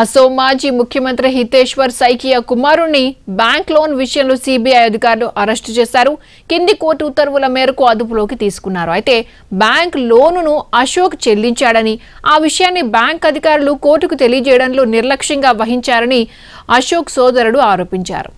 అసో మాజీ ముఖ్యమంత్రి హితేశ్వర్ సైకియా కుమారుణ్ణి బ్యాంక్ లోన్ విషయంలో సిబిఐ అధికారులు అరెస్టు చేశారు కింది కోర్టు ఉత్తర్వుల మేరకు అదుపులోకి తీసుకున్నారు అయితే బ్యాంక్ లోనును అశోక్ చెల్లించాడని ఆ విషయాన్ని బ్యాంక్ అధికారులు కోర్టుకు తెలియజేయడంలో నిర్లక్ష్యంగా వహించారని అశోక్ సోదరుడు ఆరోపించారు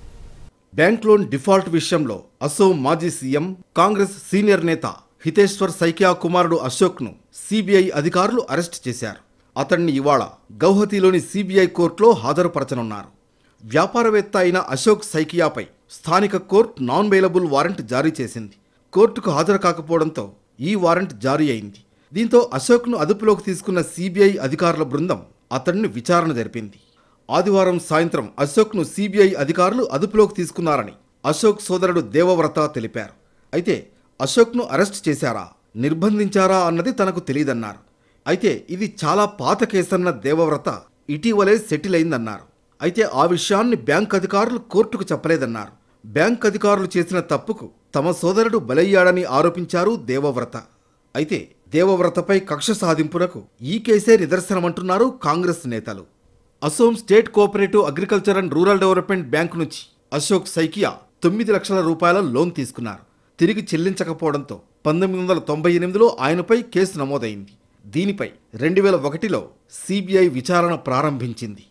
బ్యాంక్ లోన్ డిఫాల్ట్ విషయంలో అసో మాజీ సీఎం కాంగ్రెస్ సీనియర్ నేత హితేశ్వర్ సైకియా కుమారుడు అశోక్ను సిబిఐ అధికారులు అరెస్ట్ చేశారు అతన్ని ఇవాళ గౌహతిలోని సిబిఐ కోర్టులో హాజరుపరచనున్నారు వ్యాపారవేత్త అయిన అశోక్ సైకియాపై స్థానిక కోర్టు నాన్ బెయిలబుల్ వారెంట్ జారీ చేసింది కోర్టుకు హాజరు కాకపోవడంతో ఈ వారెంట్ జారీ అయింది దీంతో అశోక్ను అదుపులోకి తీసుకున్న సిబిఐ అధికారుల బృందం అతన్ని విచారణ జరిపింది ఆదివారం సాయంత్రం అశోక్ను సిబిఐ అధికారులు అదుపులోకి తీసుకున్నారని అశోక్ సోదరుడు దేవవ్రత తెలిపారు అయితే అశోక్ను అరెస్ట్ చేశారా నిర్బంధించారా అన్నది తనకు తెలియదన్నారు అయితే ఇది చాలా పాత కేసన్న దేవవ్రత ఇటీవలే సెటిల్ అయిందన్నారు అయితే ఆ విషయాన్ని బ్యాంక్ అధికారులు కోర్టుకు చెప్పలేదన్నారు బ్యాంక్ అధికారులు చేసిన తప్పుకు తమ సోదరుడు బలయ్యాడని ఆరోపించారు దేవవ్రత అయితే దేవవ్రతపై కక్ష సాధింపునకు ఈ కేసే నిదర్శనమంటున్నారు కాంగ్రెస్ నేతలు Assam state cooperative agriculture and rural development bank నుంచి అశోక్ సైకియా తొమ్మిది లక్షల రూపాయల లోన్ తీసుకున్నారు తిరిగి చెల్లించకపోవడంతో పంతొమ్మిది వందల తొంభై ఎనిమిదిలో ఆయనపై కేసు నమోదైంది దీనిపై రెండు వేల ఒకటిలో సిబిఐ విచారణ ప్రారంభించింది